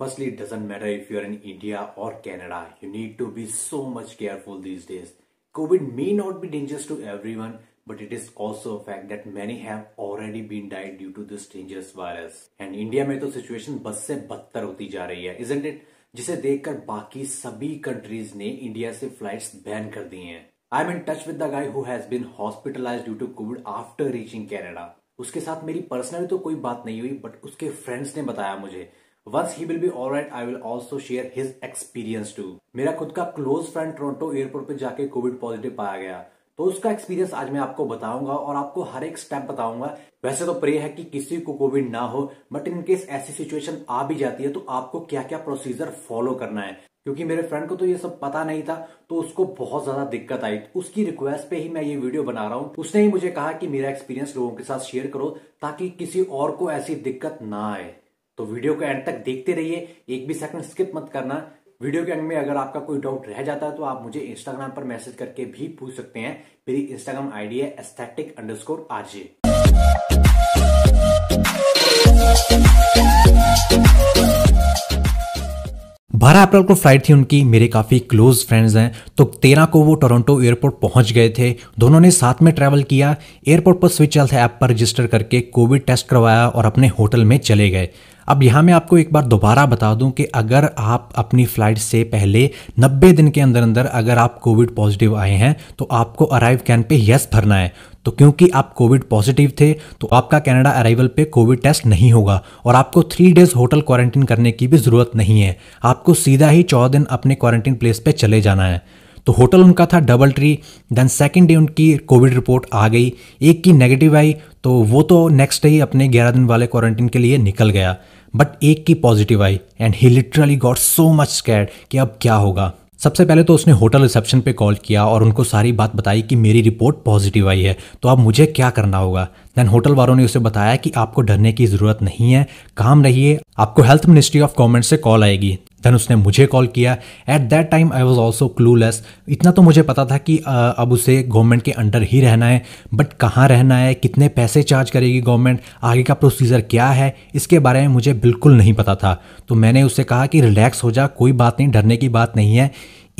Firstly, it doesn't matter if you're in India or Canada, you need to be so much careful these days. COVID may not be dangerous to everyone, but it is also a fact that many have already been died due to this dangerous virus. And India में तो situation बस से बदतर होती जा रही है isn't it? जिसे देखकर बाकी सभी कंट्रीज ने इंडिया से फ्लाइट्स बैन कर दी हैं। I am in touch with the guy who has been hospitalize due to Covid after reaching Canada उसके साथ मेरी पर्सनली तो कोई बात नहीं हुई बट उसके फ्रेंड्स ने बताया मुझे once he will be all right I will also share his experience to मेरा खुद का क्लोज फ्रेंड टोरंटो एयरपोर्ट पे जाके कोविड पॉजिटिव पाया गया तो उसका एक्सपीरियंस आज मैं आपको बताऊंगा और आपको हर एक स्टेप बताऊंगा वैसे तो प्रे है कि किसी को कोविड ना हो बट केस ऐसी सिचुएशन आ भी जाती है तो आपको क्या क्या प्रोसीजर फॉलो करना है क्योंकि मेरे फ्रेंड को तो ये सब पता नहीं था तो उसको बहुत ज्यादा दिक्कत आई उसकी रिक्वेस्ट पे ही मैं ये वीडियो बना रहा हूँ उसने ही मुझे कहा कि मेरा एक्सपीरियंस लोगों के साथ शेयर करो ताकि किसी और को ऐसी दिक्कत ना आए तो वीडियो को एंड तक देखते रहिए एक भी सेकंड स्किप मत करना वीडियो के अंग में अगर आपका कोई डाउट रह जाता है तो आप मुझे इंस्टाग्राम पर मैसेज करके भी पूछ सकते हैं मेरी इंस्टाग्राम आईडी है एस्थेटिक अंडरस्कोर आरजे बारह अप्रैल को फ्लाइट थी उनकी मेरे काफ़ी क्लोज फ्रेंड्स हैं तो तेरह को वो टोरंटो एयरपोर्ट पहुंच गए थे दोनों ने साथ में ट्रैवल किया एयरपोर्ट पर स्विच हेल्थ ऐप पर रजिस्टर करके कोविड टेस्ट करवाया और अपने होटल में चले गए अब यहाँ मैं आपको एक बार दोबारा बता दूं कि अगर आप अपनी फ़्लाइट से पहले 90 दिन के अंदर अंदर अगर आप कोविड पॉजिटिव आए हैं तो आपको अराइव कैन पे यस भरना है तो क्योंकि आप कोविड पॉजिटिव थे तो आपका कनाडा अराइवल पे कोविड टेस्ट नहीं होगा और आपको थ्री डेज होटल क्वारंटीन करने की भी ज़रूरत नहीं है आपको सीधा ही चौदह दिन अपने क्वारंटीन प्लेस पे चले जाना है तो होटल उनका था double tree then second day उनकी कोविड रिपोर्ट आ गई एक की नेगेटिव आई तो वो तो नेक्स्ट डे ही अपने ग्यारह दिन वाले क्वारंटीन के लिए निकल गया बट एक की पॉजिटिव आई and he literally got so much scared कि अब क्या होगा सबसे पहले तो उसने होटल रिसेप्शन पे कॉल किया और उनको सारी बात बताई कि मेरी रिपोर्ट पॉजिटिव आई है तो अब मुझे क्या करना होगा देन होटल वालों ने उसे बताया कि आपको डरने की ज़रूरत नहीं है काम रहिए आपको हेल्थ मिनिस्ट्री ऑफ गवर्नमेंट से कॉल आएगी देन उसने मुझे कॉल किया at that time I was also clueless इतना तो मुझे पता था कि अब उसे गवर्नमेंट के अंडर ही रहना है बट कहाँ रहना है कितने पैसे चार्ज करेगी गवर्नमेंट आगे का प्रोसीजर क्या है इसके बारे में मुझे बिल्कुल नहीं पता था तो मैंने उससे कहा कि रिलैक्स हो जा कोई बात नहीं डरने की बात नहीं है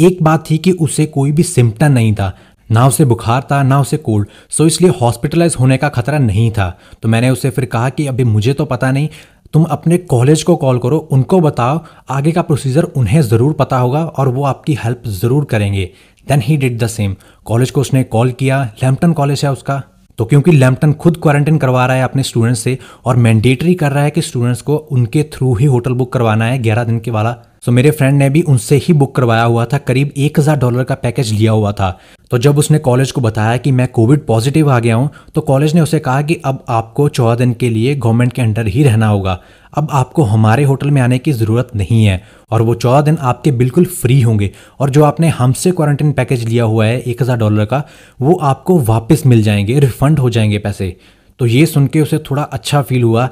एक बात थी कि उसे कोई भी सिम्टम नहीं था ना उसे बुखार था ना उसे कोल्ड सो इसलिए हॉस्पिटलाइज होने का खतरा नहीं था तो मैंने उसे फिर कहा कि अभी मुझे तो पता नहीं तुम अपने कॉलेज को कॉल करो उनको बताओ आगे का प्रोसीजर उन्हें ज़रूर पता होगा और वो आपकी हेल्प ज़रूर करेंगे then he did the same college को उसने कॉल किया लैम्पटन कॉलेज है उसका तो क्योंकि लैम्पटन खुद क्वारंटाइन करवा रहा है अपने स्टूडेंट्स से और मैंडेटरी कर रहा है कि स्टूडेंट्स को उनके थ्रू ही होटल बुक करवाना है ग्यारह दिन के वाला तो मेरे फ्रेंड ने भी उनसे ही बुक करवाया हुआ था करीब एक हज़ार डॉलर का पैकेज लिया हुआ था तो जब उसने कॉलेज को बताया कि मैं कोविड पॉजिटिव आ गया हूँ तो कॉलेज ने उसे कहा कि अब आपको चौदह दिन के लिए गवर्नमेंट के अंडर ही रहना होगा अब आपको हमारे होटल में आने की ज़रूरत नहीं है और वो चौदह दिन आपके बिल्कुल फ्री होंगे और जो आपने हमसे क्वारंटीन पैकेज लिया हुआ है एक हज़ार डॉलर का वो आपको वापस मिल जाएंगे रिफंड हो जाएंगे पैसे तो ये सुन के उसे थोड़ा अच्छा फील हुआ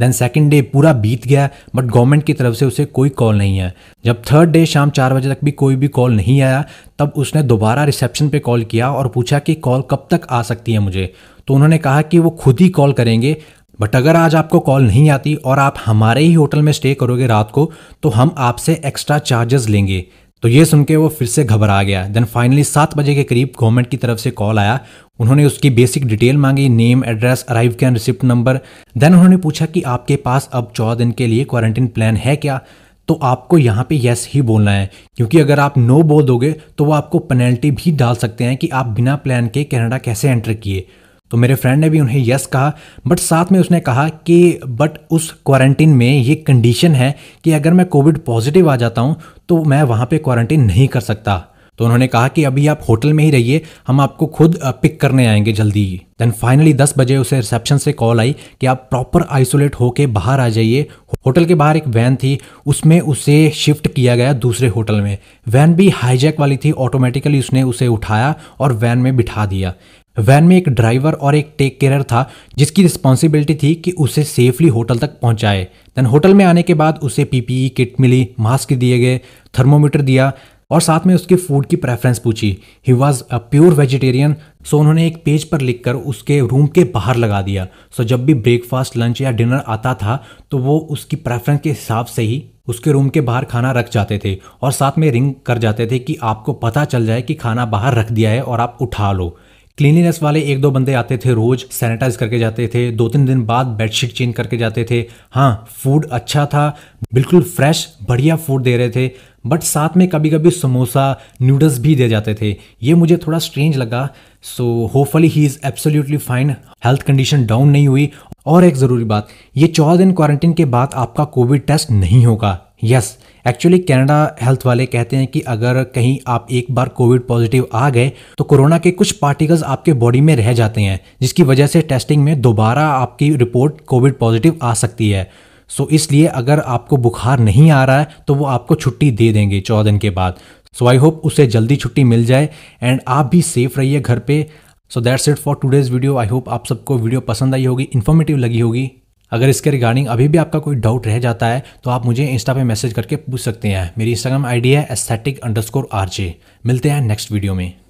देन सेकेंड डे पूरा बीत गया बट गवर्नमेंट की तरफ से उसे कोई कॉल नहीं आया जब थर्ड डे शाम चार बजे तक भी कोई भी कॉल नहीं आया तब उसने दोबारा रिसेप्शन पे कॉल किया और पूछा कि कॉल कब तक आ सकती है मुझे तो उन्होंने कहा कि वो खुद ही कॉल करेंगे बट अगर आज आपको कॉल नहीं आती और आप हमारे ही होटल में स्टे करोगे रात को तो हम आपसे एक्स्ट्रा चार्जेस लेंगे तो ये सुन के वो फिर से घबरा गया देन फाइनली सात बजे के करीब गवर्नमेंट की तरफ से कॉल आया उन्होंने उसकी बेसिक डिटेल मांगी name address ArriveCAN receipt number then उन्होंने पूछा कि आपके पास अब चौदह दिन के लिए क्वारंटीन प्लान है क्या तो आपको यहाँ पे यस ही बोलना है क्योंकि अगर आप नो बोल दोगे तो वो आपको पेनल्टी भी डाल सकते हैं कि आप बिना प्लान के कनाडा कैसे एंटर किए तो मेरे फ्रेंड ने भी उन्हें यस कहा बट साथ में उसने कहा कि बट उस क्वारंटीन में ये कंडीशन है कि अगर मैं कोविड पॉजिटिव आ जाता हूँ तो मैं वहाँ पे क्वारंटीन नहीं कर सकता तो उन्होंने कहा कि अभी आप होटल में ही रहिए हम आपको खुद पिक करने आएंगे जल्दी ही देन फाइनली 10 बजे उसे रिसेप्शन से कॉल आई कि आप प्रॉपर आइसोलेट होके बाहर आ जाइए होटल के बाहर एक वैन थी उसमें उसे शिफ्ट किया गया दूसरे होटल में वैन भी हाईजैक वाली थी ऑटोमेटिकली उसने उसे उठाया और वैन में बिठा दिया वैन में एक ड्राइवर और एक टेक केयर था जिसकी रिस्पॉन्सिबिलिटी थी कि उसे सेफली होटल तक पहुंचाए देन होटल में आने के बाद उसे पीपीई किट e मिली मास्क दिए गए थर्मोमीटर दिया और साथ में उसके फूड की प्रेफरेंस पूछी he was a pure vegetarian so उन्होंने एक पेज पर लिखकर उसके रूम के बाहर लगा दिया सो so, जब भी ब्रेकफास्ट लंच या डिनर आता था तो वो उसकी प्रेफरेंस के हिसाब से ही उसके रूम के बाहर खाना रख जाते थे और साथ में रिंग कर जाते थे कि आपको पता चल जाए कि खाना बाहर रख दिया है और आप उठा लो क्लीनलीनेस वाले एक दो बंदे आते थे रोज सैनिटाइज करके जाते थे दो तीन दिन बाद बेडशीट चेंज करके जाते थे हाँ फूड अच्छा था बिल्कुल फ्रेश बढ़िया फूड दे रहे थे बट साथ में कभी कभी समोसा नूडल्स भी दे जाते थे ये मुझे थोड़ा स्ट्रेंज लगा so hopefully he is absolutely fine health condition down नहीं हुई और एक ज़रूरी बात ये चौदह दिन क्वारंटीन के बाद आपका कोविड टेस्ट नहीं होगा yes yes, actually Canada health वाले कहते हैं कि अगर कहीं आप एक बार कोविड पॉजिटिव आ गए तो कोरोना के कुछ पार्टिकल्स आपके बॉडी में रह जाते हैं जिसकी वजह से टेस्टिंग में दोबारा आपकी रिपोर्ट कोविड पॉजिटिव आ सकती है सो so, इसलिए अगर आपको बुखार नहीं आ रहा है तो वो आपको छुट्टी दे देंगे चौदह दिन के बाद सो आई होप उसे जल्दी छुट्टी मिल जाए एंड आप भी सेफ रहिए घर पे so that's it for today's video I hope आप सबको वीडियो पसंद आई होगी इन्फॉर्मेटिव लगी होगी अगर इसके रिगार्डिंग अभी भी आपका कोई डाउट रह जाता है तो आप मुझे इंस्टा पे मैसेज करके पूछ सकते हैं मेरी इंस्टाग्राम आईडी है एस्थेटिक अंडरस्कोर आर मिलते हैं नेक्स्ट वीडियो में